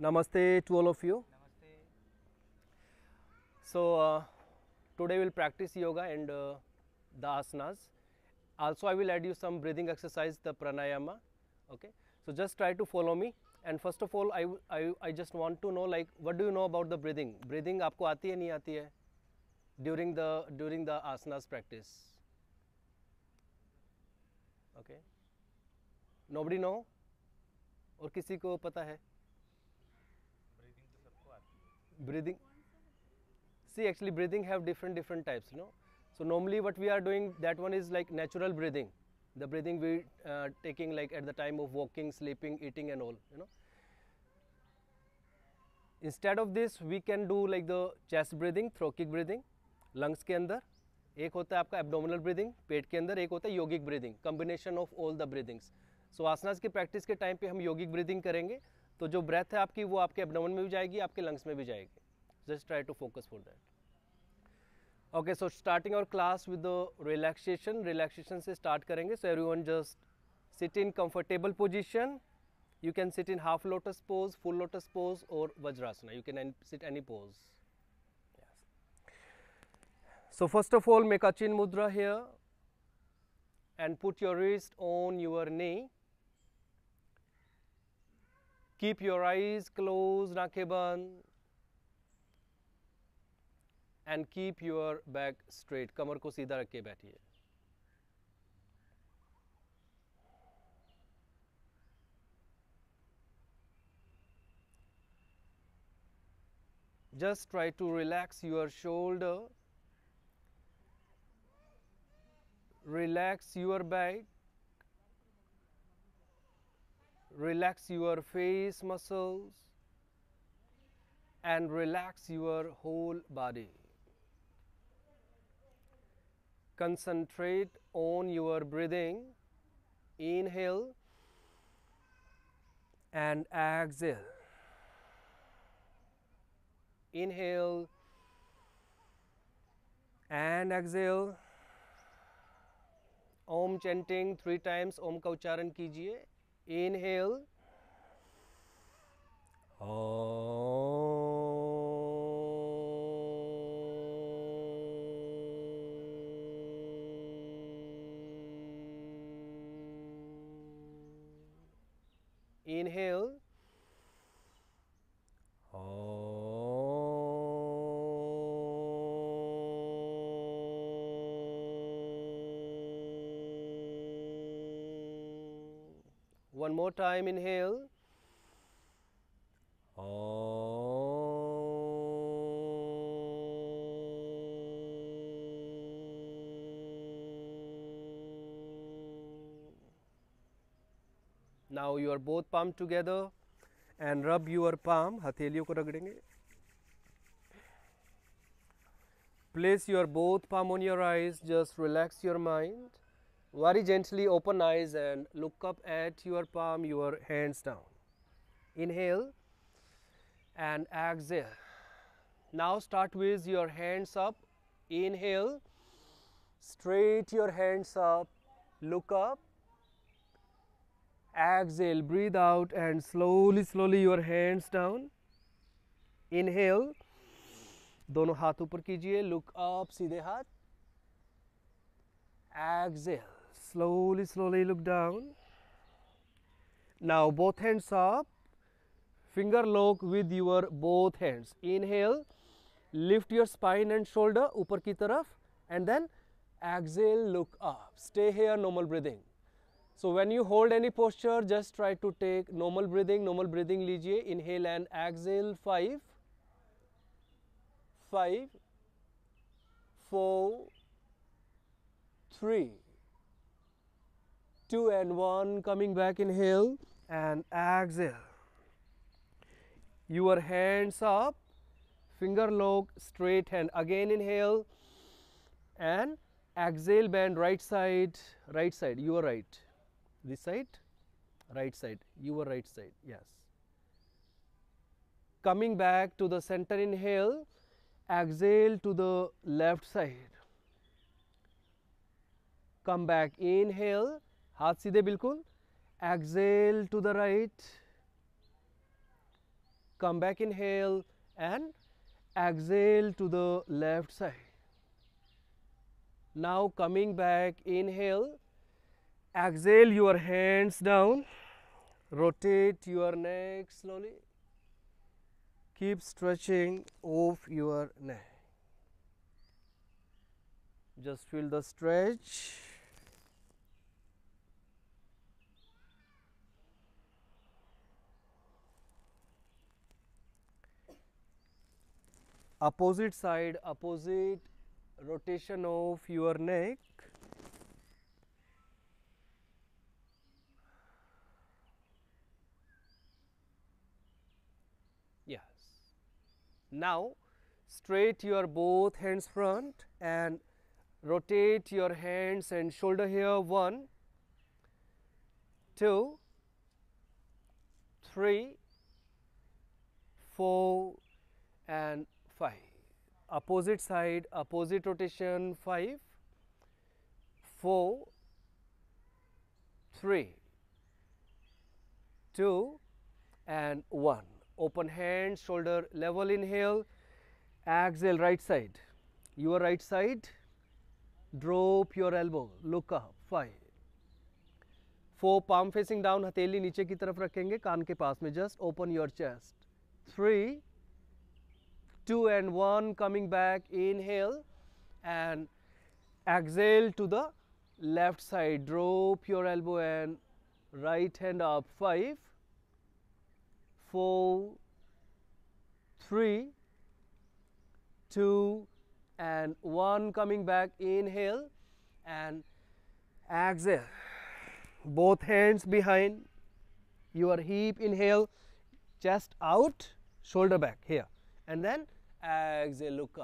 Namaste to all of you. Namaste. So uh, today we'll practice yoga and uh, the asanas. Also I will add you some breathing exercise, the pranayama. Okay. So just try to follow me. And first of all, I, I, I just want to know like what do you know about the breathing? Breathing आपको आती है नहीं आती है during the during the asanas practice? Okay. Nobody know? और किसी को पता है breathing see actually breathing have different different types you know so normally what we are doing that one is like natural breathing the breathing we uh, taking like at the time of walking sleeping eating and all you know instead of this we can do like the chest breathing throakic breathing lungs ke andar एक होता है आपका abdominal breathing पेट के अंदर एक होता है yogic breathing combination of all the breathings so asanas की प्रैक्टिस के टाइम पे हम योगिक ब्रीदिंग करेंगे तो जो ब्रेथ है आपकी वो आपके अपडाउन में भी जाएगी आपके लंग्स में भी जाएगी just try to focus for that okay so starting our class with the relaxation relaxation से स्टार्ट करेंगे so every just sit in comfortable position you can sit in half lotus pose full lotus pose और vajrasana you can sit any pose so first of all make a mudra here and put your wrist on your knee Keep your eyes closed, Nakeband. And keep your back straight. कमर को सीधा रख बैठिए Just try to relax your shoulder. Relax your back relax your face muscles and relax your whole body. Concentrate on your breathing. Inhale and exhale. Inhale and exhale. Om chanting three times. Om ka ucharan kijiye. Inhale. Inhale. One more time, inhale. Om. Now are both palm together and rub your palm. हथेलियों ko ragdenge. Place your both palm on your eyes. Just relax your mind. Very gently open eyes and look up at your palm, your hands down. Inhale and exhale. Now start with your hands up. Inhale, straight your hands up, look up. Exhale, breathe out and slowly, slowly your hands down. Inhale, dono haath upar kijiye look up, seedhe haath Exhale. slowly slowly look down now both hands up finger lock with your both hands inhale lift your spine and shoulder upper ki taraf and then exhale look up stay here normal breathing so when you hold any posture just try to take normal breathing normal breathing lijiye inhale and exhale 5 5 4 3 two and one coming back inhale and exhale your hands up finger lock straight hand again inhale and exhale bend right side right side your right this side right side your right side yes coming back to the center inhale exhale to the left side come back inhale हाथ सीधे बिल्कुल exhale to the right come back inhale and exhale to the left side now coming back inhale exhale your hands down rotate your neck slowly keep stretching of your neck just feel the stretch opposite side opposite rotation of your neck yes now straight your both hands front and rotate your hands and shoulder here one two three four and 5 opposite side opposite rotation 5 4 3 2 and 1 open hand shoulder level inhale exhale right side your right side drop your elbow look up 5 4 palm facing down हथेली नीचे की तरफ रखेंगे कान के पास में just open your chest 3 two and one coming back inhale and exhale to the left side drop your elbow and right hand up five four three two and one coming back inhale and exhale both hands behind your hip inhale chest out shoulder back here and then as a look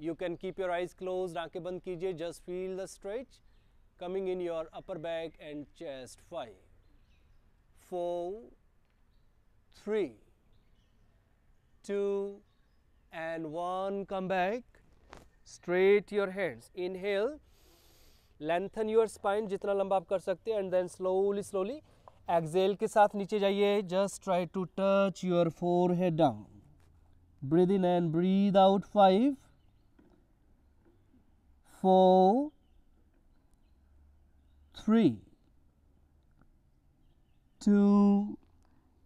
you can keep your eyes close आके बंद कीजिए just feel the stretch coming in your upper back and chest five four three two and one come back straight your hands inhale lengthen your spine जितना लंबा आप कर सकते हैं and then slowly slowly exhale के साथ नीचे जाइए just try to touch your forehead down breathe in and breathe out five four three two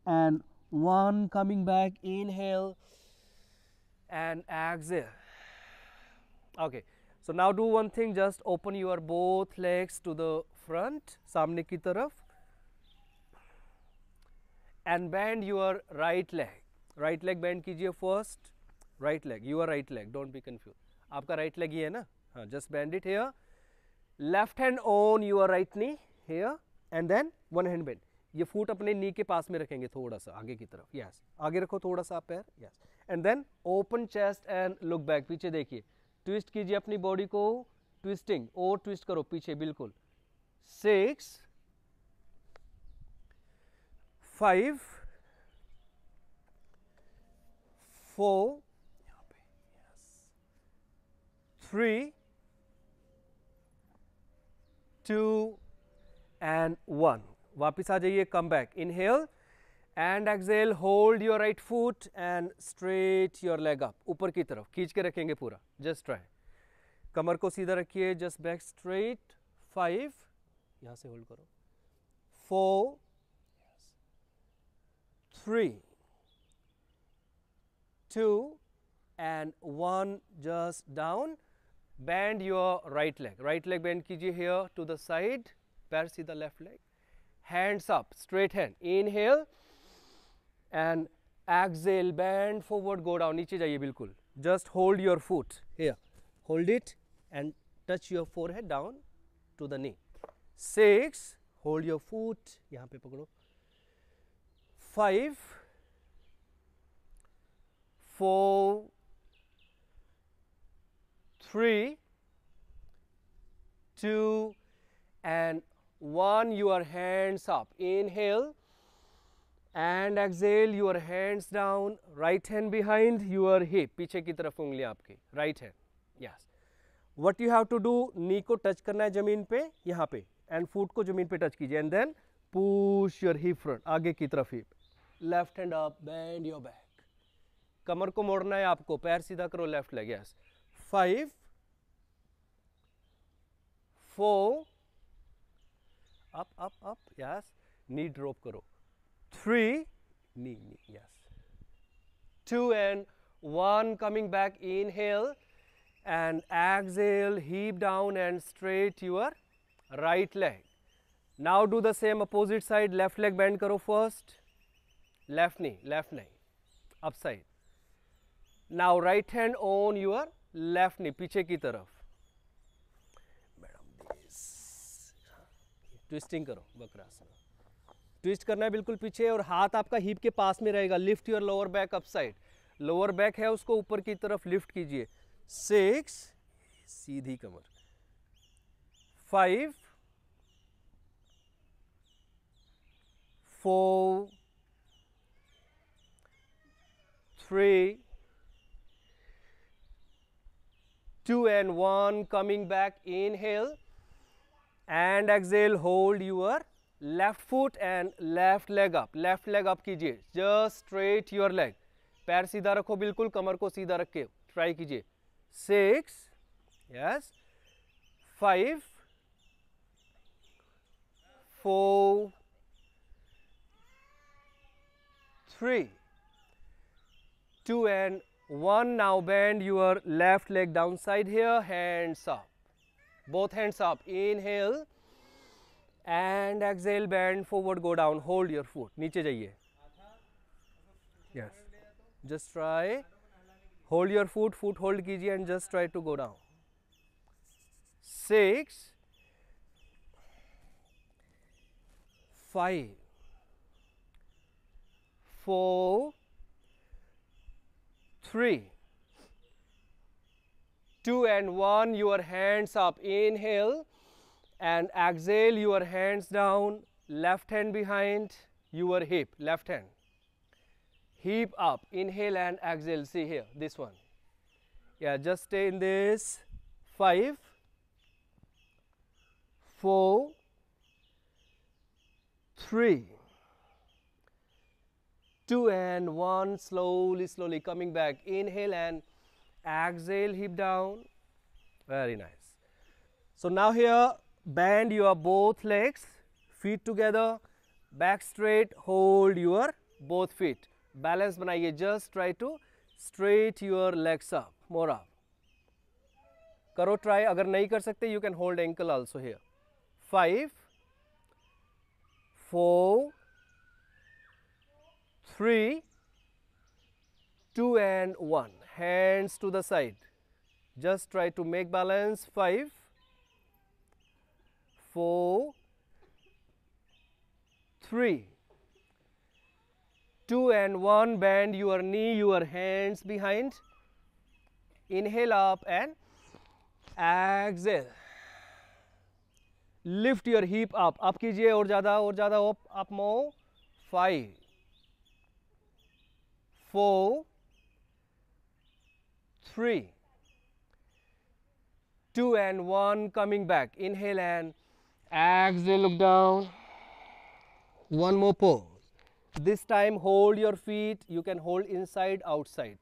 and one coming back inhale and exhale okay so now do one thing just open your both legs to the front samne ki taraf and bend your right leg right leg bend कीजिए first right leg you are right leg don't be confuse आपका right leg ही है ना हाँ just bend it here left hand on your right knee here and then one hand bend ये foot अपने नी के पास में रखेंगे थोड़ा सा आगे की तरफ यस yes. आगे रखो थोड़ा सा पैर yes and then open chest and look back पीछे देखिए ट्विस्ट कीजिए अपनी बॉडी को ट्विस्टिंग और ट्विस्ट करो पीछे बिल्कुल सिक्स फाइव फोर यहाँ पे yes three two and one आ जाइए come back inhale and exhale hold your right foot and straight your leg up ऊपर की तरफ खींच के रखेंगे पूरा जस्ट ट्राई कमर को सीधा रखिए जस्ट बैक स्ट्रेट फाइव यहां से होल्ड करो four three two and one just down bend your right leg right leg bend kijiye here to the side pair see the left leg hands up straight hand inhale and exhale bend forward go down niche jaiye bilkul just hold your foot here hold it and touch your forehead down to the knee six hold your foot yahan pe pakdo five four, three, two, and one. Your hands up. Inhale and exhale. Your hands down. Right hand behind your hip. पीछे की तरफ उंगली आपकी. Right hand. Yes. What you have to do? knee को touch करना है जमीन पे यहाँ पे and foot को जमीन पे touch कीजिए and then push your hip front आगे की तरफ hip. Left hand up. Bend your back. कमर को मोड़ना है आपको पैर सीधा करो left leg yes five four up up yes knee drop करो three knee knee yes two and one coming back inhale and exhale ही down and straight your right leg now do the same opposite side left leg bend करो first left knee left नहीं up side now right hand on your left knee पीछे की तरफ twisting करो Vakrasana twist करना है बिल्कुल पीछे और हाथ आपका हिप के पास में रहेगा lift your lower back up side lower back है उसको ऊपर की तरफ लिफ्ट कीजिए सिक्स सीधी कमर five four three two and one coming back inhale and exhale hold your left foot and left leg up left leg up kijiye. just straight your leg पैर सीधा रखो बिल्कुल कमर को सीधा रख के ट्राई कीजिए six yes five four, three, two and one, now bend your left leg downside here, hands up. Both hands up, inhale and exhale, bend forward, go down, hold your foot, नीचे जाइए. Yes, just try, hold your foot, foot hold कीजिए and just try to go down. Six, five, four, three. Two and one, your hands up. Inhale and exhale, your hands down. Left hand behind your hip, left hand. Hip up. Inhale and exhale. See here, this one. Yeah, just stay in this. Five, four, three two and one slowly slowly coming back inhale and exhale hip down very nice so now here bend your both legs feet together back straight hold your both feet balance banaiye just try to straight your legs up more up करो try अगर नहीं कर सकते you can hold ankle also here Five, four. 3, 2 and 1. Hands to the side. Just try to make balance. Five, four, three, two, and 1. Bend your knee, your hands behind. Inhale up and exhale. Lift your hip up. Up कीजिए और Or और ज़्यादा up up more five, Four, three, two, and one coming back inhale and exhale look down one more pull this time hold your feet you can hold inside outside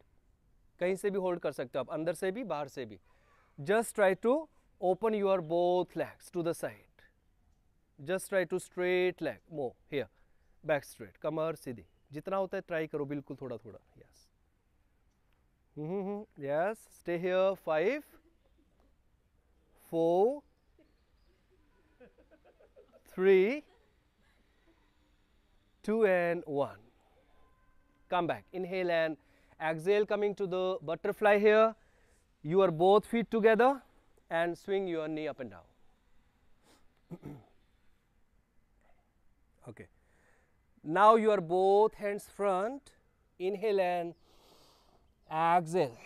kahin se bhi hold kar sakte aap andar se bhi bahar se bhi just try to open your both legs to the side just try to straight leg more here back straight kamar sidhi जितना होता है try करो बिल्कुल थोड़ा थोड़ा yes yes stay here five four three two and one come back inhale and exhale coming to the butterfly here you are both feet together and swing your knee up and down Now you are both hands front, inhale and exhale,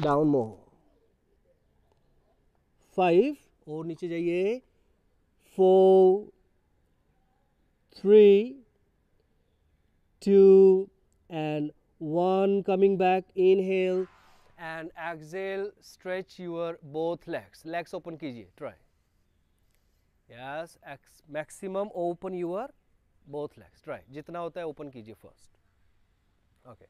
down more. Five और नीचे जाइए four, three, two, and one. Coming back, inhale and exhale. Stretch your both legs. Legs open kijiye. Try. Yes, maximum open your both legs try जितना होता है open कीजिए first okay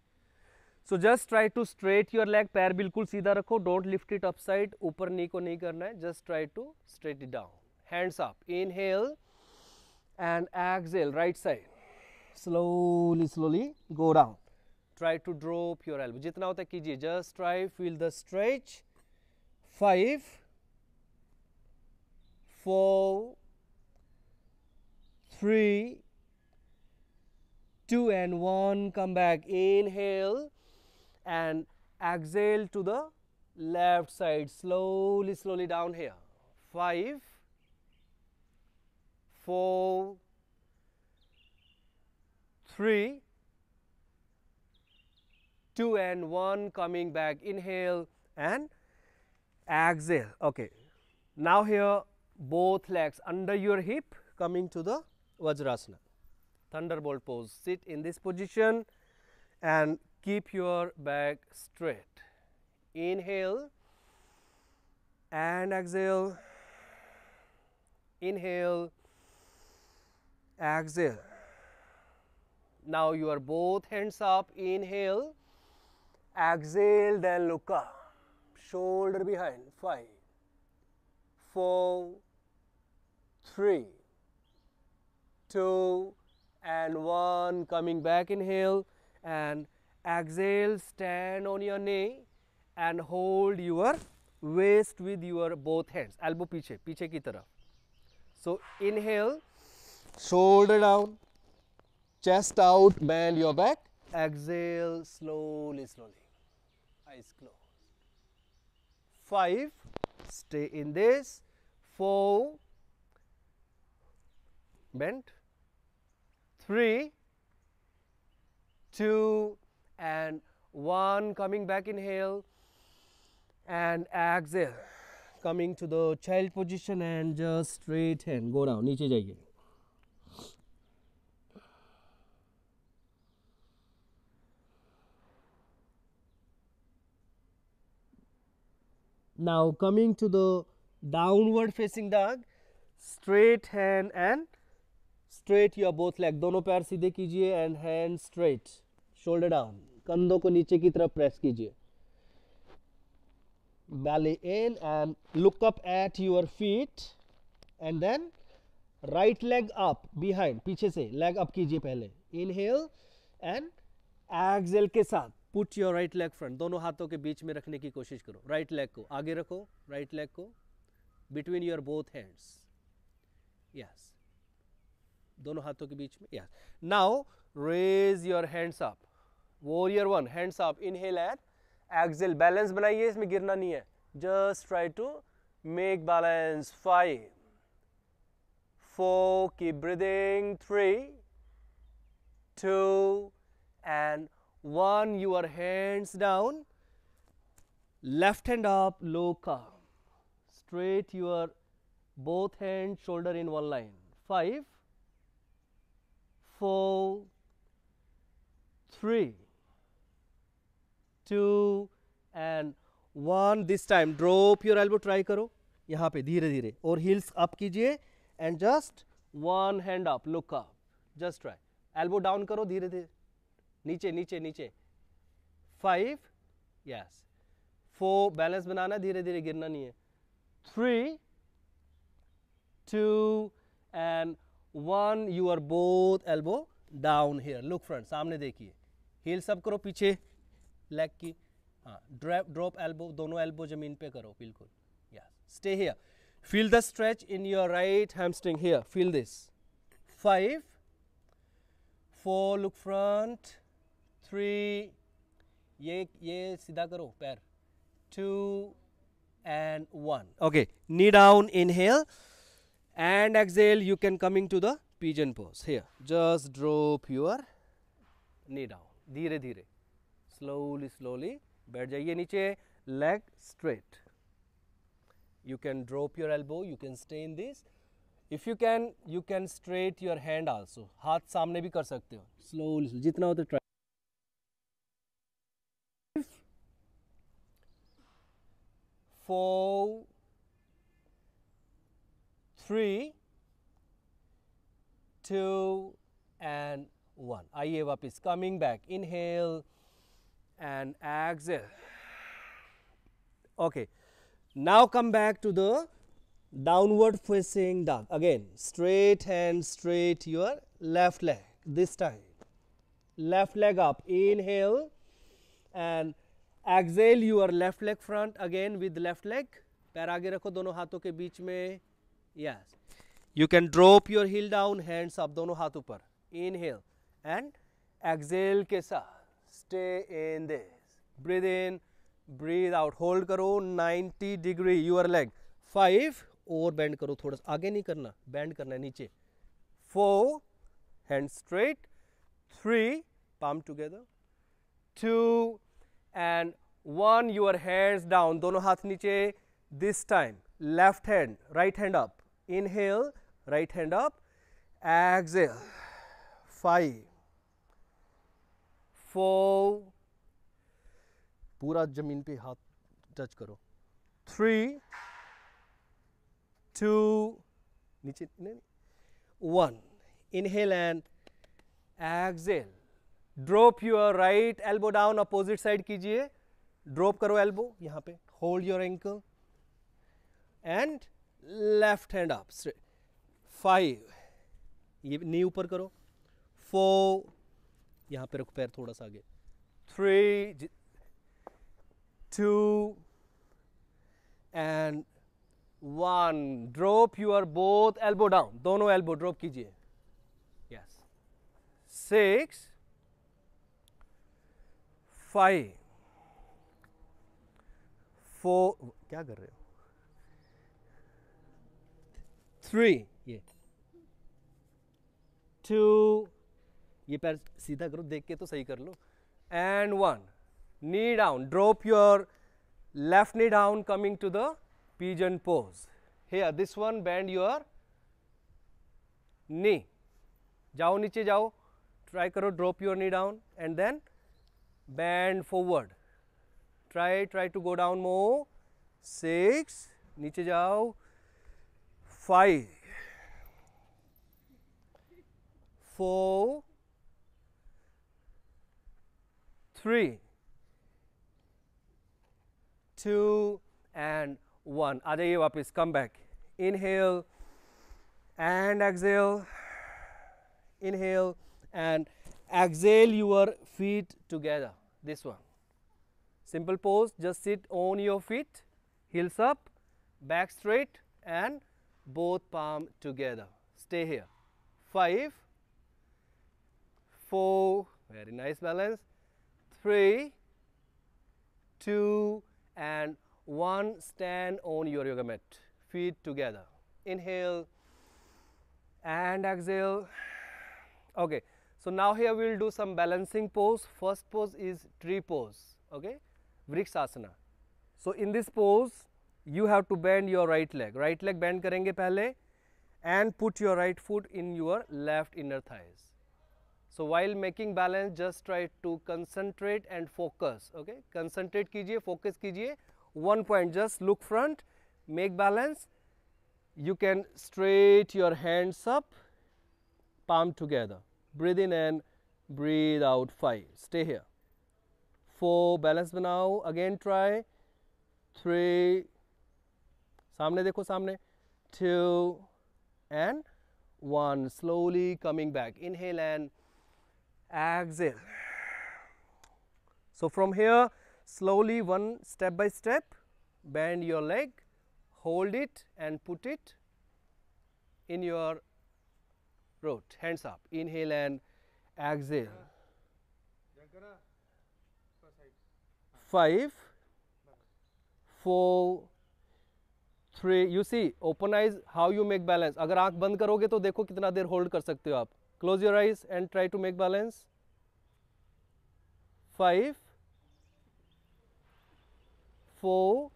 so just try to straight your leg पैर बिल्कुल सीधा रखो don't lift it upside ऊपर नी को नहीं करना है just try to straight it down hands up inhale and exhale right side slowly slowly go down try to drop your elbow जितना होता है कीजिए just try feel the stretch five four three two and one come back inhale and exhale to the left side slowly slowly down here five four three two and one coming back inhale and exhale okay now here both legs under your hip coming to the vajrasana thunderbolt pose. Sit in this position and keep your back straight. Inhale and exhale. Inhale, exhale. Now you are both hands up. Inhale, exhale, then look up. Shoulder behind. Five, four, three, two, and one coming back inhale and exhale stand on your knee and hold your waist with your both hands elbow piche piche ki taraf so inhale shoulder down chest out bend your back exhale slowly slowly eyes closed five stay in this four bent three, two, and one coming back inhale and exhale coming to the child position and just straighten go down niche jaiye now coming to the downward facing dog straight hand and straight या both leg दोनों पैर सीधे कीजिए and hand straight shoulder down कंधों को नीचे की तरफ प्रेस कीजिए belly in and look up at your feet and then right leg up behind पीछे से लेग अप कीजिए पहले इनहेल एंड एक्सेल के साथ put your right leg front दोनों हाथों के बीच में रखने की कोशिश करो राइट लेग को आगे रखो राइट लेग को between your both hands yes दोनों हाथों के बीच में yes now raise your hands up warrior one hands up inhale and exhale balance बनाइए इसमें गिरना नहीं है just try to make balance five four की breathing three two and one your hands down left hand up लो का straight your both hand shoulder in one line five four, three, two and one. This time drop your elbow. Try करो यहाँ पे धीरे धीरे और heels up कीजिए and just one hand up. Look up. Just try. Elbow down करो धीरे धीरे नीचे नीचे नीचे Five, yes. Four. Balance बनाना धीरे धीरे गिरना नहीं है Three, two, and one you are both elbow down here look front सामने देखिए हील सब करो पीछे लेग की हाँ ड्रॉप ड्रॉप एल्बो दोनों एल्बो जमीन पे करो बिल्कुल या stay here feel the stretch in your right hamstring here feel this five four look front three ये ये सीधा करो पैर two and one okay knee down in here and exhale you can coming to the pigeon pose here just drop your knee down dheere dheere slowly slowly baith jaiye niche leg straight you can drop your elbow you can stay in this if you can you can straight your hand also haath samne bhi kar sakte ho slowly जितना होता try four free two and one up is coming back inhale and exhale okay now come back to the downward facing dog again straight hand straight your left leg this time left leg up inhale and exhale your left leg front again with left leg पैर आगे रखो दोनों हाथों के बीच में yes you can drop your heel down hands आप दोनों हाथ ऊपर इनहेल एंड एक्सेल के साथ stay in this breathe in breathe out hold करो 90 डिग्री यूर लेग फाइव और बैंड करो थोड़ा सा आगे नहीं करना बैंड करना है नीचे four hand straight three palm together two and one your hands down दोनों हाथ नीचे this time left hand right hand up inhale right hand up exhale 5 4 पूरा जमीन पे हाथ टच करो थ्री टू नीचे नहीं one inhale and exhale drop your right elbow down opposite side कीजिए ड्रॉप करो एल्बो यहाँ पे hold your ankle and left hand आप फाइव ये नी ऊपर करो फोर यहाँ पे रखो पैर थोड़ा सा आगे three two and one drop you are both elbow down दोनों एल्बो ड्रॉप कीजिए यस सिक्स फाइव फोर क्या कर रहे हो थ्री ये टू ये पैर सीधा करो देख के तो सही कर लो and one knee down drop your left knee down coming to the pigeon pose hey this one bend your knee जाओ नीचे जाओ ट्राई करो drop your knee down and then bend forward try try to go down more six नीचे जाओ five, four, three, two, and one. Adayeva, please come back. Inhale and exhale. Inhale and exhale your feet together. This one. Simple pose, just sit on your feet, heels up, back straight and both palm together. Stay here. Five, four, very nice balance. Three, two, and one. Stand on your yoga mat. Feet together. Inhale and exhale. Okay. So now here we will do some balancing pose. First pose is tree pose. Okay. Vrikshasana. So in this pose, you have to bend your right leg right leg bend करेंगे पहले and put your right foot in your left inner thighs so while making balance just try to concentrate and focus okay concentrate कीजिए focus कीजिए one point just look front make balance you can straight your hands up palm together breathe in and breathe out five stay here four balance बनाओ again try three सामने देखो सामने so from here slowly one step by step bend your leg hold it and put it in your root hands up inhale and exhale three you see open eyes how you make balance अगर आंख बंद करोगे तो देखो कितना देर hold कर सकते हो आप close your eyes and try to make balance five four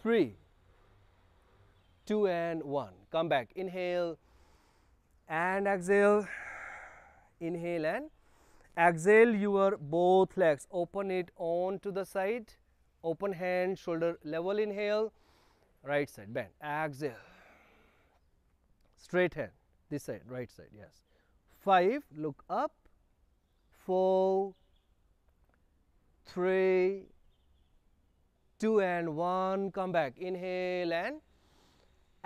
three two and one come back inhale and exhale inhale and exhale your both legs open it on to the side open hand shoulder level inhale right side bend exhale straight hand this side right side yes 5 look up 4 3 2 and 1 come back inhale and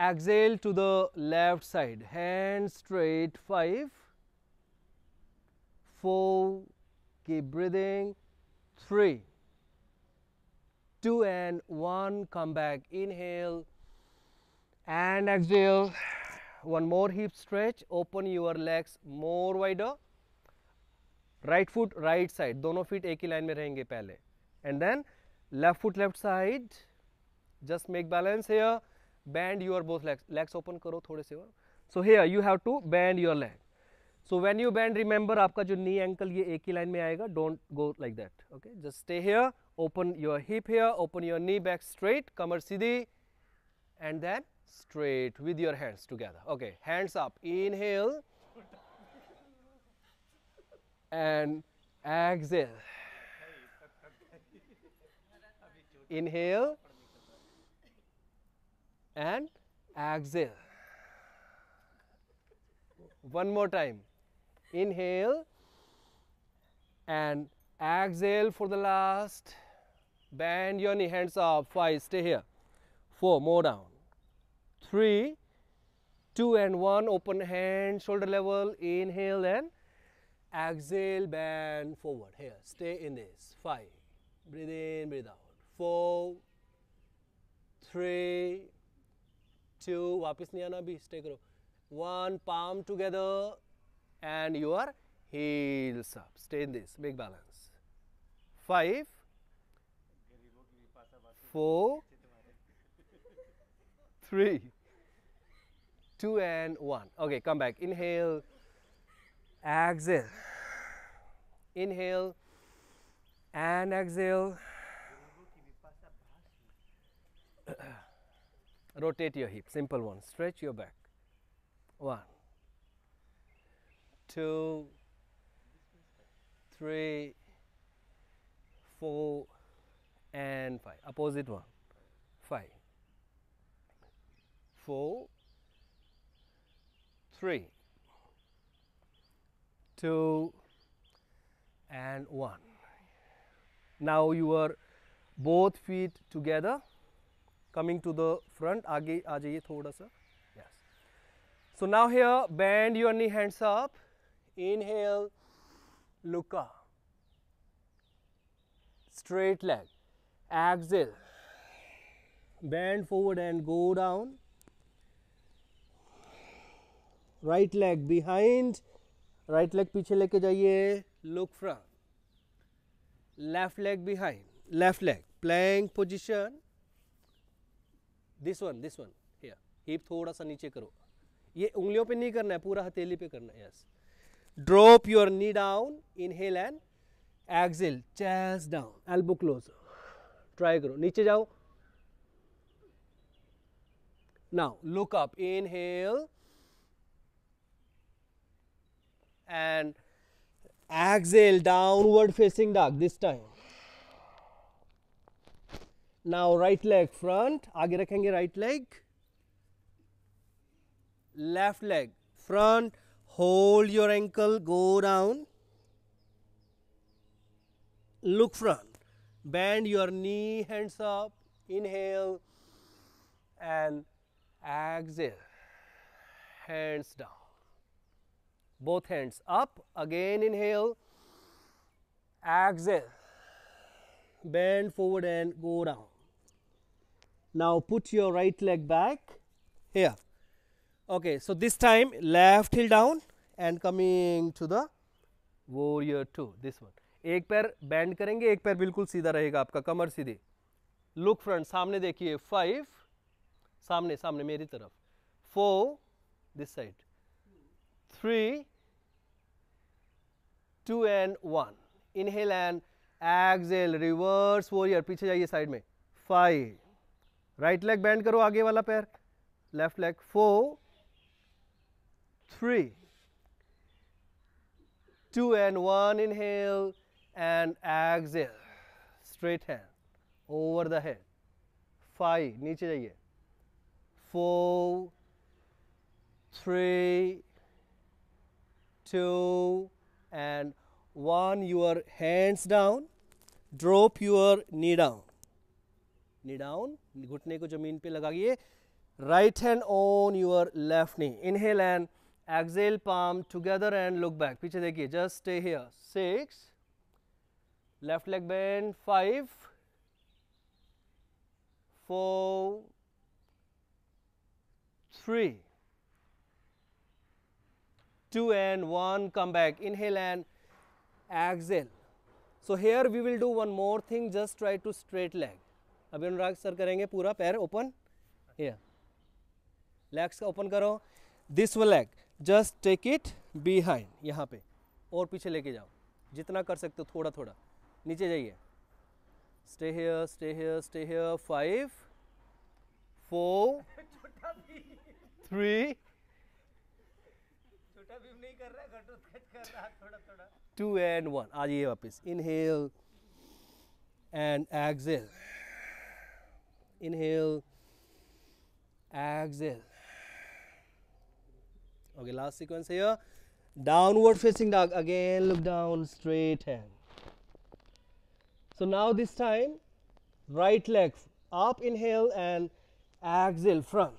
exhale to the left side hand straight 5 4 keep breathing 3 two and one come back inhale and exhale one more hip stretch open your legs more wider right foot right side दोनों feet एक line. Line में रहेंगे and then left foot left side just make balance here bend your both legs legs open करो थोड़े से so here you have to bend your leg so when you bend remember आपका जो नी ankle ये एक ही line में आएगा don't go like that okay just stay here open your hip here open your knee back straight कमर सीधी and then straight with your hands together okay hands up inhale and exhale inhale and exhale one more time inhale and exhale for the last bend your knee hands up five stay here four more down three two and one open hand shoulder level inhale and exhale bend forward here stay in this five breathe in breathe out four three two वापस नहीं आना अभी stay करो one palm and your heels up. Stay in this, Big balance. Five, four, three, two and one. Okay, come back. Inhale, exhale. Inhale and exhale. Rotate your hip, simple one. Stretch your back. One, two, three, four, and five. Opposite one, five, four, three, two, and one. Now you are both feet together, coming to the front. आगे आ थोड़ा सा. Yes. So now here, bend your knee, hands up. inhale look up straight leg exhale bend forward and go down right leg behind right leg piche leke jaiye look front left leg behind left leg plank position this one this one here hip thoda sa niche karo ये उंगलियों पे नहीं करना है पूरा हथेली पे करना है yes yes. Drop your knee down, inhale and exhale, chest down, elbow close. Try करो नीचे जाओ Now look up, inhale and exhale downward facing dog this time. Now right leg front, आगे रखेंगे right leg, left leg front, hold your ankle, go down, look front, bend your knee, hands up, inhale and exhale, hands down, both hands up, again inhale, exhale, bend forward and go down. Now put your right leg back here. Okay, so this time left heel down, and coming to the warrior two this one एक पैर band करेंगे एक पैर बिल्कुल सीधा रहेगा आपका कमर सीधे लुक फ्रंट सामने देखिए फाइव सामने सामने मेरी तरफ four this side three two and one inhale and exhale reverse warrior पीछे जाइए साइड में फाइव राइट लेग बैंड करो आगे वाला पैर left leg four three two and one inhale and exhale straight hand over the head five niche jaiye four three two and one your hands down drop your knee down knee down ghutne ko zameen pe lagaiye right hand on your left knee inhale and exhale palm together and look back पीछे देखिए just stay here six left leg bend five four three two and one come back inhale and exhale so here we will do one more thing just try to straight leg अभी Anurag sir करेंगे पूरा पैर open here legs का open करो this व leg just take it behind यहाँ पे और पीछे लेके जाओ जितना कर सकते हो थोड़ा थोड़ा नीचे जाइए stay here stay here stay here five four three two and one आ जाइए वापस inhale and exhale inhale exhale Okay, last sequence here. Downward facing dog. Again, look down, straight hand. So now this time, right leg up, inhale and exhale, front.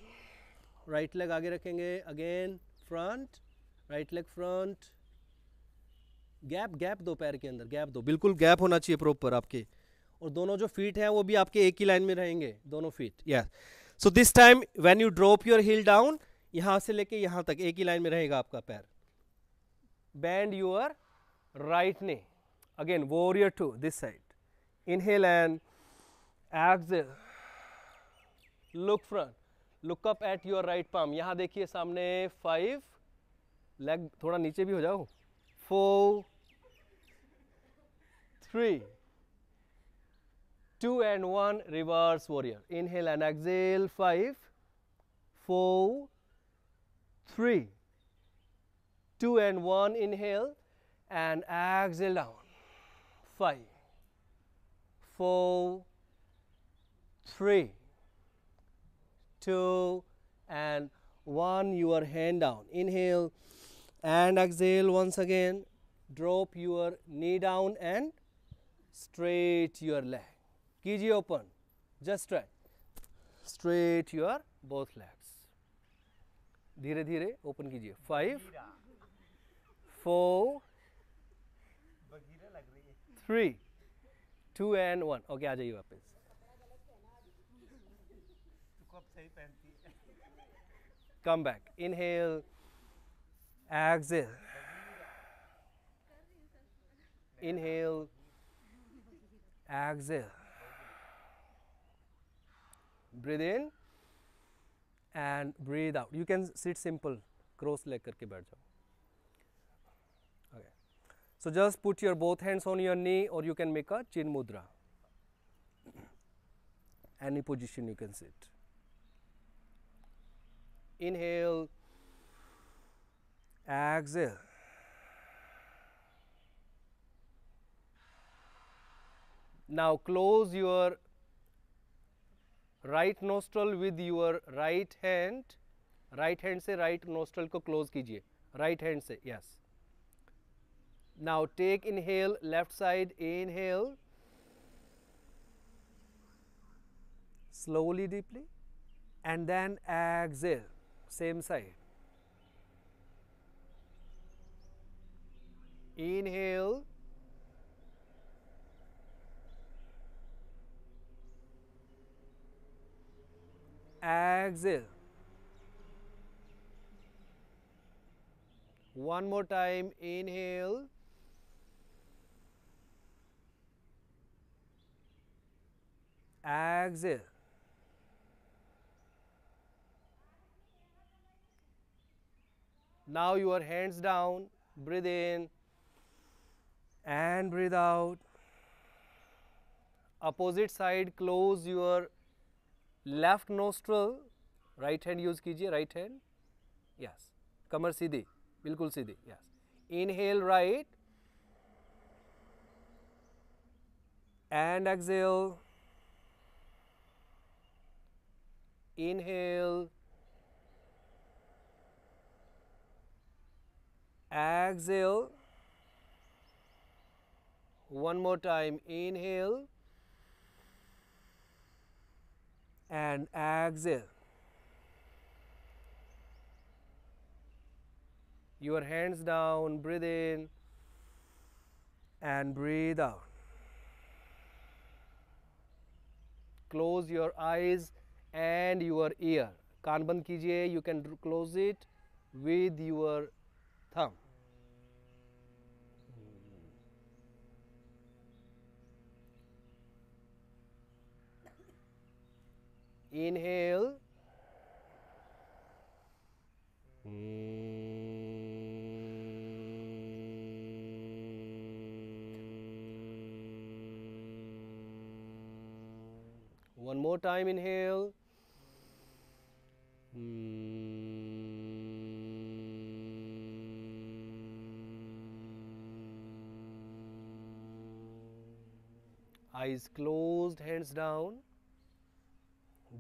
Right leg आगे रखेंगे again, front. Right leg front. Gap gap दो पैर के अंदर gap दो बिल्कुल gap होना चाहिए प्रॉपर आपके और दोनों जो फीट हैं वो भी आपके एक ही लाइन में रहेंगे दोनों feet yes so this time when you drop your heel down यहां से लेके यहां तक एक ही लाइन में रहेगा आपका पैर bend your right knee again warrior two this side inhale and exhale look front look up at your right palm यहां देखिए सामने फाइव लेग थोड़ा नीचे भी हो जाओ four three two and one reverse warrior inhale and exhale five four three, two and one, inhale and exhale down. Five, four, three, two and one, your hand down. Inhale and exhale once again. Drop your knee down and straight your leg. Kiji open, just try. Straight your both legs. धीरे धीरे open कीजिए five four three two and one okay आ जाइए वापस come back inhale exhale inhale exhale breathe in and breathe out. You can sit simple, cross legged, karke baith So just put your both hands on your knee or you can make a chin mudra. Any position you can sit. Inhale, exhale. Now close your right nostril with your right hand right hand से right right nostril को close कीजिए right hand से yes now take inhale left side inhale slowly deeply and then exhale same side inhale exhale. One more time, inhale. Exhale. Now your hands down, breathe in and breathe out. Opposite side, close your left nostril right hand use kijiye right hand yes kamar seedhi bilkul seedhi yes inhale right and exhale inhale exhale one more time inhale and exhale. Your hands down, breathe in and breathe out. Close your eyes and your ear. कान बंद कीजिए can close it with your thumb. Inhale. One more time, inhale. Eyes closed, hands down.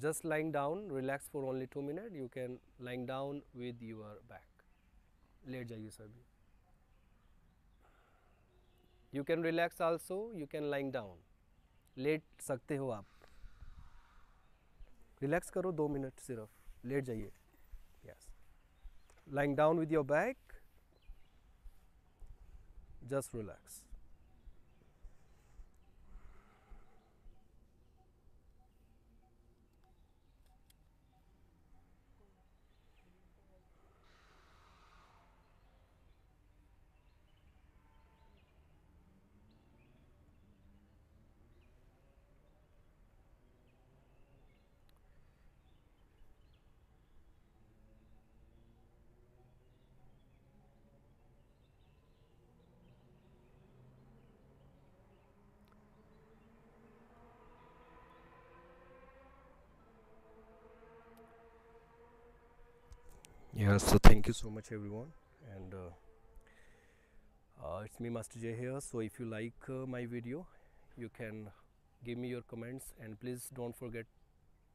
just lying down relax for only 2 minute you can lying down with your back लेट जाइए सभी you can relax also you can lying down let sakte ho aap relax karo 2 minute sirf let jaiye yes lying down with your back just relax so thank you so much everyone and uh, uh, it's me Master Jay here so if you like uh, my video you can give me your comments and please don't forget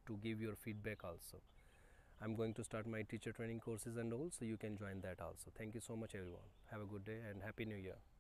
to give your feedback also I'm going to start my teacher training courses and all so you can join that also thank you so much everyone have a good day and happy new year